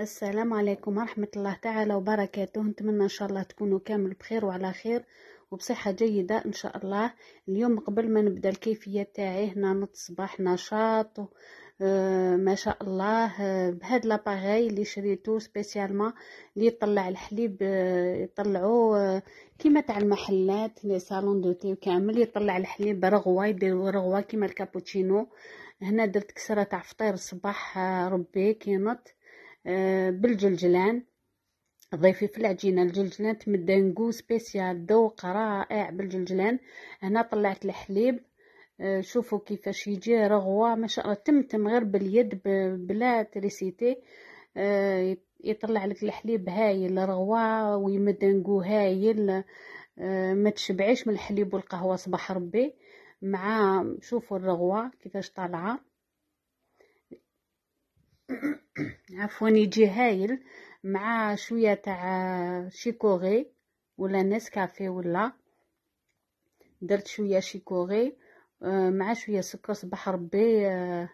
السلام عليكم ورحمة الله تعالى وبركاته نتمنى إن شاء الله تكونوا كامل بخير وعلى خير وبصحة جيدة إن شاء الله اليوم قبل ما نبدأ الكيفية تاعي هنا نتصبح نشاط آه ما شاء الله بهذا آه، بهاد لاباغاي اللي شريتو سبيسيالمون اللي يطلع الحليب آه يطلعوه آه، كيما تاع المحلات لي صالون دو تي كامل يطلع الحليب رغوه يديرو رغوه كيما الكابوتشينو هنا درت كسره تاع فطير الصباح آه، ربي كينط آه، بالجلجلان ضيفي في العجينه الجلجلان نكو سبيسيال ذوق رائع بالجلجلان هنا طلعت الحليب آه، شوفوا كيفاش يجي رغوه ما شاء الله تمتم غير باليد بلا تريسيتي آه، يطلع لك الحليب هايل رغوه ويمدنقو هايل ما تشبعيش من الحليب والقهوه صباح ربي مع شوفوا الرغوه كيفاش طالعه عفوا يجي هايل مع شوية تاع شيكوغي ولا نسكافيه ولا درت شوية شيكوغي آه، مع شوية سكر صباح ربي آه،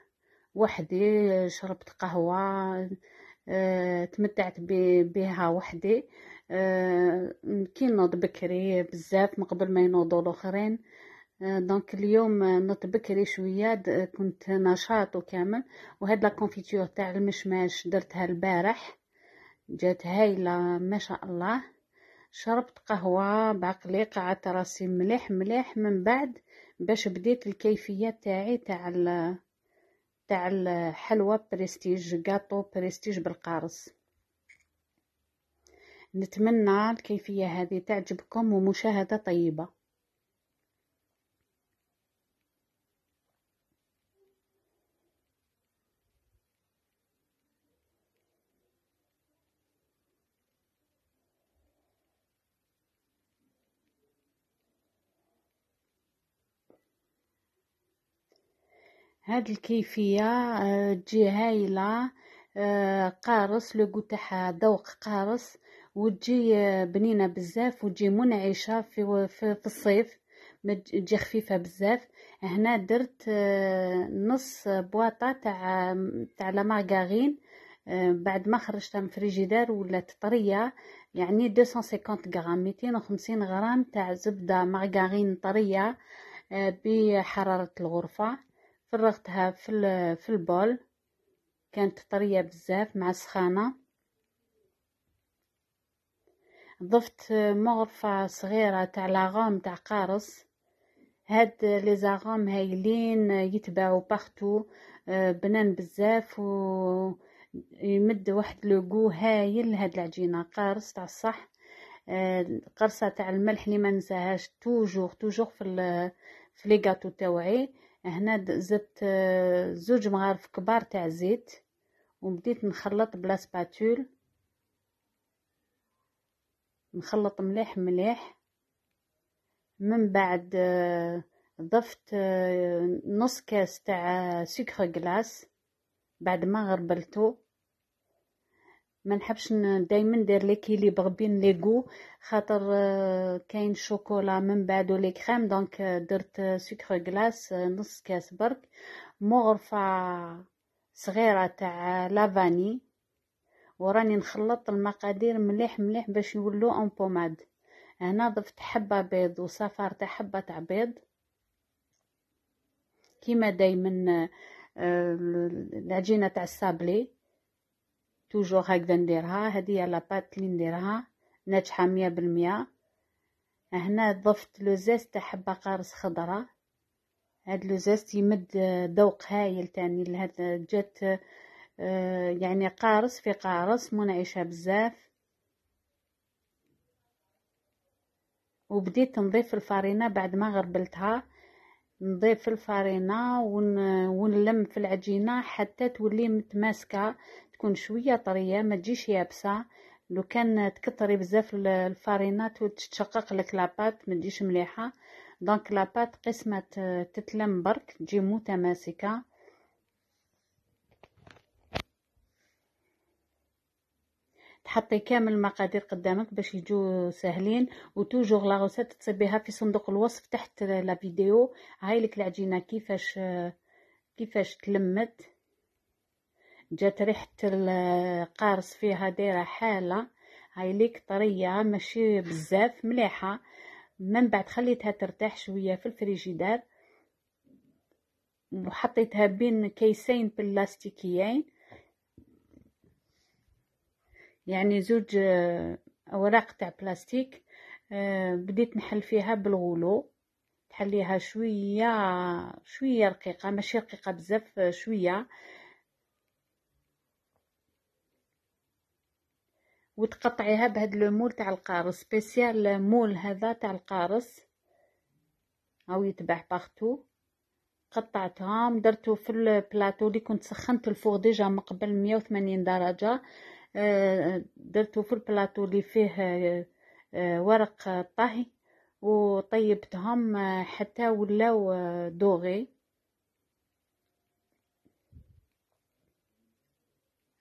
وحدي شربت قهوة آه، تمتعت بها وحدي كي نوض بكري بزاف من قبل ما ينوضوا الاخرين دونك اليوم نط بكري شويه كنت نشاط وكامل وهاد لا كونفيتور تاع المشماش درتها البارح جات هايله ما شاء الله شربت قهوه بعقلي قعدت راسي مليح مليح من بعد باش بديت الكيفيه تاعي تاع ال تاع الحلوى بريستيج جاتو بريستيج بالقارص نتمنى الكيفيه هذه تعجبكم ومشاهده طيبه هاد الكيفيه آه، تجي هايله آه، قارص لوغو تاعها ذوق قارص وتجي آه، بنينه بزاف وتجي منعشه في, في, الصيف تجي خفيفه بزاف هنا درت نص بواطه تاع تاع لا مارغارين بعد ما خرجتها من الفريجيدار ولات طريه يعني 250 غرام 250 غرام تاع زبده مارغارين طريه بحراره الغرفه فرغتها في في البول كانت طريه بزاف مع سخانه ضفت مغرفه صغيره تاع لاغوم تاع قارص هاد لي زاغوم هايلين يتباعوا بارتو آه، بنان بزاف و يمد واحد لوغو هايل لهاد العجينه قارص تاع الصح آه، قرصه تاع الملح اللي ما ننساهاش توجور توجور في في لي غاتو تاوعي هنا زدت زوج مغارف كبار تاع الزيت وبديت نخلط بلا سباتول نخلط مليح مليح من بعد ضفت نص كاس تاع سكر غلاس بعد ما غربلته ما نحبش دائما ندير ليكيليبر بين لي غو خاطر آه، كاين شوكولا من بعد لي كريم دونك آه، درت آه، سكر غلاس نص كاس برك مغرفه صغيره تاع لافاني وراني نخلط المقادير مليح مليح باش يولو اون بوماد هنا ضفت حبه بيض وصفار تاع حبه تاع بيض كيما دائما العجينه تاع السابلي توجور هكذا نديرها هذه لا بات اللي نديرها ناجحه مية بالمية هنا ضفت لو زيست تاع حبه قارص خضراء هاد لو زيست يمد ذوق هايل تاني لهاد جات آه، يعني قارص في قارص منعشه بزاف وبديت نضيف الفارينة بعد ما غربلتها نضيف الفارينة ونلم في العجينة حتى تولي متماسكة تكون شويه طريه ما تجيش يابسه لو كان تكتري بزاف الفارينات وتتشقق لك لاباط ما تجيش مليحه دونك لاباط قسمه آه، تتلم برك تجي متماسكه تحطي كامل المقادير قدامك باش يجو ساهلين وتوجو لا غوسيت تصبيها في صندوق الوصف تحت لا فيديو هاي لك العجينه كيفاش آه، كيفاش تلمت جات ريحة القارص فيها دايرة حالة هايليك طرية ماشي بزاف مليحة من بعد خليتها ترتاح شوية في الفريجيدار وحطيتها بين كيسين بلاستيكيين يعني زوج اوراق تاع بلاستيك آه، بديت نحل فيها بالغولو تحليها شويه شويه رقيقه ماشي رقيقه بزاف شويه وتقطعيها بهاد لو مول تاع القارص سبيسيال مول هذا تاع القارص هاو يتباع بارتو قطعتهم درتو في البلاطو اللي كنت سخنت الفوق ديجا من قبل 180 درجه آه، درتو في البلاطو اللي فيه آه، ورق طهي وطيبتهم آه، حتى ولاو دوغي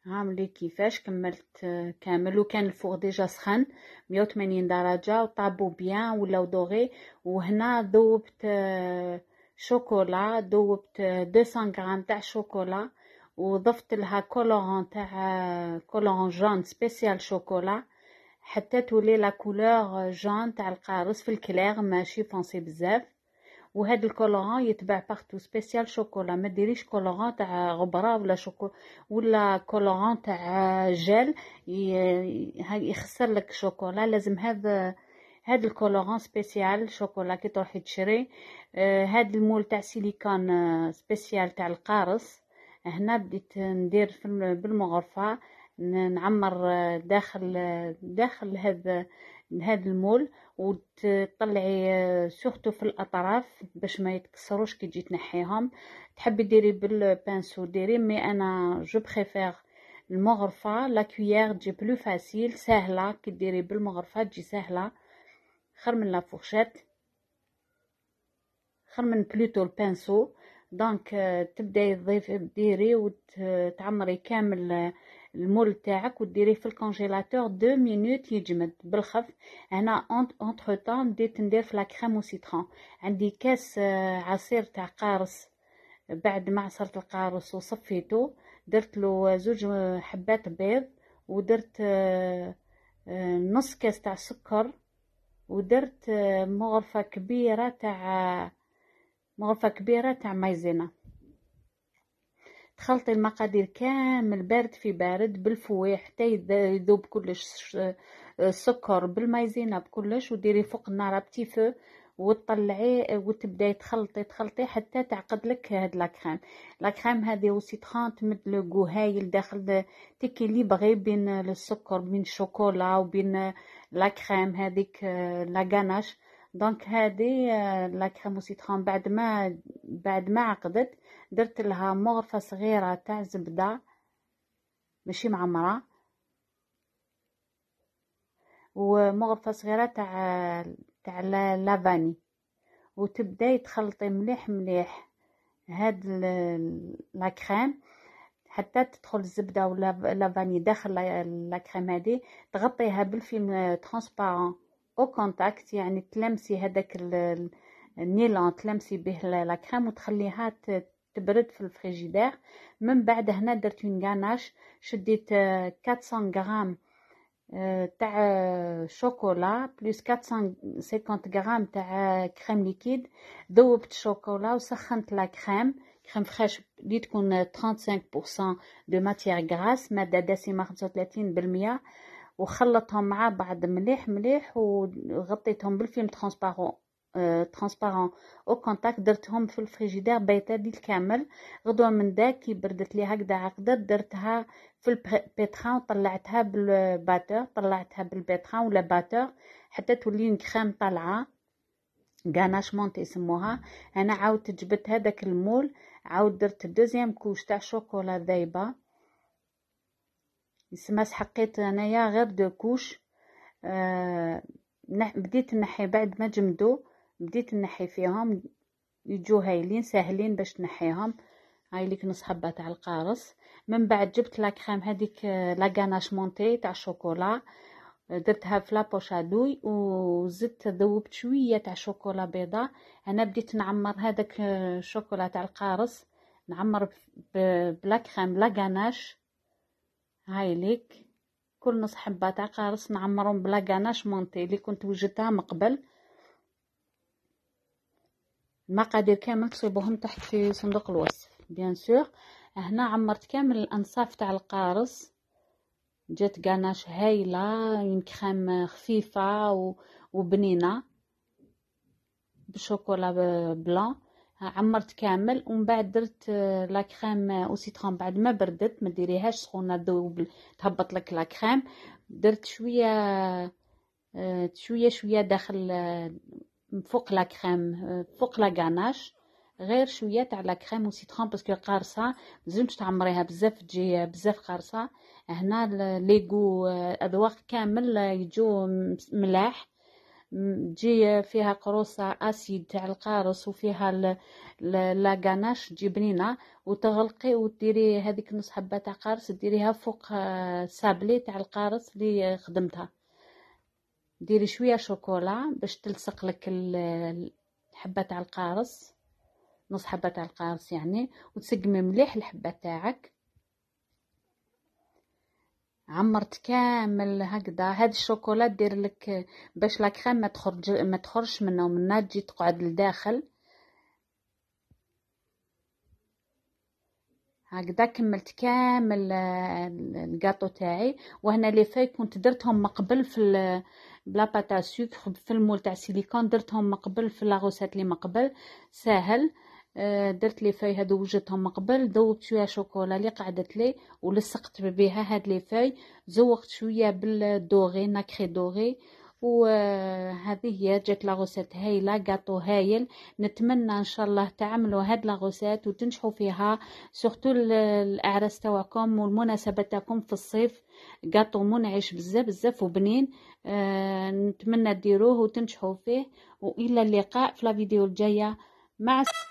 ها ملي كيفاش كملت كامل وكان الفوق ديجا سخن 180 درجه وطابو بيان ولاو دوغي وهنا ذوبت آه، شوكولا ذوبت 200 آه، غرام تاع شوكولا وضفت لها كولورون تاع آه، كولورون جون سبيسيال شوكولا حتى تولي لا كولور جون تاع القارص في الكلير ماشي فونسي بزاف وهاد الكولوران يتباع بارتو سبيسيال شوكولا ما ديريش كولوران تاع غبره ولا شوكو ولا كولوران تاع جل يخسر لك شوكولا لازم هذا هاد الكولوران سبيسيال شوكولا كي تروحي تشري هاد المول تاع سيليكون سبيسيال تاع القارص هنا بديت ندير بالمغرفه نعمر آه، داخل آه، داخل هذا هذا المول وتطلعي آه، سورتو في الاطراف باش ما يتكسروش كي تجي تنحيهم تحبي ديري بالبانسو ديري مي انا جو بريفير المغرفه لا كويير تجي بلو فاسيل سهله كي ديري بالمغرفه تجي سهله خير من لا فورشيت خير من بلوتو البانسو دونك تبداي تضيفي ديري وتعمري كامل المول تاعك وديريه في الكونجيلاتور دو مينوت يجمد بالخف هنا اونتر طون بديت ندير في لا كريم عندي كاس آه، عصير تاع قارص بعد ما عصرت القارص وصفيته درت له زوج آه، حبات بيض ودرت آه، نص كاس تاع سكر ودرت مغرفه كبيره تاع مغرفه كبيره تاع مايزينا خلطي المقادير كامل بارد في بارد بالفوي حتى يذوب كلش السكر آه، بالمايزينا بكلش وديري فوق النار بتي فو وتطلعي وتبداي تخلطي تخلطي حتى تعقد لك هاد لاكريم لاكريم هذه وسي 30 تمد لو هايل داخل تيكيليبغي بين السكر بين الشوكولا وبين لاكريم هذيك لاغاناش دونك هذه آه، لا كريم سيترون بعد ما بعد ما عقدت درت لها مغرفه صغيره تاع زبده ماشي معمره ومغرفه صغيره تاع تاع لافاني وتبداي تخلطي مليح مليح هاد لا كريم حتى تدخل الزبده ولا لافاني داخل لا كريم هذه تغطيها بالفيلم ترانسبارون او كونتاكت يعني تلمسي هذاك النيلون تلمسي به لا كريم وتخليها تبرد في الفريجيدير من بعد هنا درت اون غاناش شديت 400 آه، آه، غرام تاع شوكولا بلس 450 غرام تاع كريم ليكيد ذوبت شوكولا وسخنت لا كريم كريم فريش لي تكون 35% دو ماتيير غراس ماده دسمه 35% وخلطهم مع بعض مليح مليح وغطيتهم بالفيلم ترانسبارون آه، ترانسبارون او كونتاكت درتهم في الفريجيدير دي الكامل غدوه من داك كي بردت لي هكذا عقده درتها في البيتران طلعتها بالباتور طلعتها بالبيتران ولا باتور حتى تولي كريم طالعه غاناشمونت يسموها انا عاود جبت هذاك المول عاود درت الدوزيام كوش تاع شوكولا ذايبه سما سحقيت انايا غير دو كوش آه بديت نحي بعد ما جمدو بديت نحي فيهم يجو هايلين ساهلين باش نحيهم هاي ليك نص حبه تاع القارص من بعد جبت لا كريم هذيك آه، لا غاناش مونتي تاع الشوكولا آه، درتها في لا بوشادوي وزدت ذوبت شويه تاع شوكولا بيضاء انا بديت نعمر هذاك الشوكولا آه، تاع القارص نعمر بلا كريم لا غاناش هاي ليك كل حبة تاع قارص نعمرهم بلا كاناش مونتي اللي كنت وجدتها من قبل المقادير كامل تصيبوهم تحت في صندوق الوصف بيان سور هنا عمرت كامل الانصاف تاع القارص جات كاناش هايله اون كريم خفيفه و... وبنينه بشوكولا بلان عمرت كامل ومن بعد درت آه، لا كريم او آه، سيترون بعد ما بردت ما ديريهاش سخونه دوب تهبط لك لا كريم درت شويه آه، شويه شويه داخل فوق لا كريم فوق لا غاناش غير شويه تاع لا كريم او سيترون باسكو قارصه مازلتش تعمريها بزاف تجي بزاف قارصه هنا ليغو اذواق كامل يجو ملاح تجي فيها قروصة أسيد تاع القارص وفيها لا غاناش تجي بنينة وتغلقي وديري هذيك نص حبة تاع قارص ديريها فوق آه، سابلي تاع القارص اللي خدمتها ديري شوية شوكولا باش تلصق لك الحبة تاع القارص نص حبة تاع القارص يعني وتسقمي مليح الحبة تاعك عمرت كامل هكذا هاد الشوكولا دير لك باش لا كريم ما تخرج ما تخرجش منها ومنها تجي تقعد لداخل هكذا كملت كامل الكاطو تاعي وهنا لي فاي كنت درتهم مقبل قبل في بلا باتا سكر في المول تاع سيليكون درتهم مقبل قبل في لاغوسيت لي مقبل ساهل آه، درت لي فاي هادو وجدتهم من قبل ذوبت شويه شوكولا اللي قعدت لي ولصقت بها هاد لي فاي زوقت شويه بالدوغي ناكري دوغي وهذه آه، هي جات لاغوسات هايله كاطو هايل نتمنى ان شاء الله تعملوا هاد غوسيت وتنجحوا فيها سورتو الاعراس تاعكم والمناسبات تاعكم في الصيف كاطو منعش بزاف بزاف وبنين آه نتمنى ديروه وتنجحوا فيه والى اللقاء في لا فيديو الجايه مع السلامه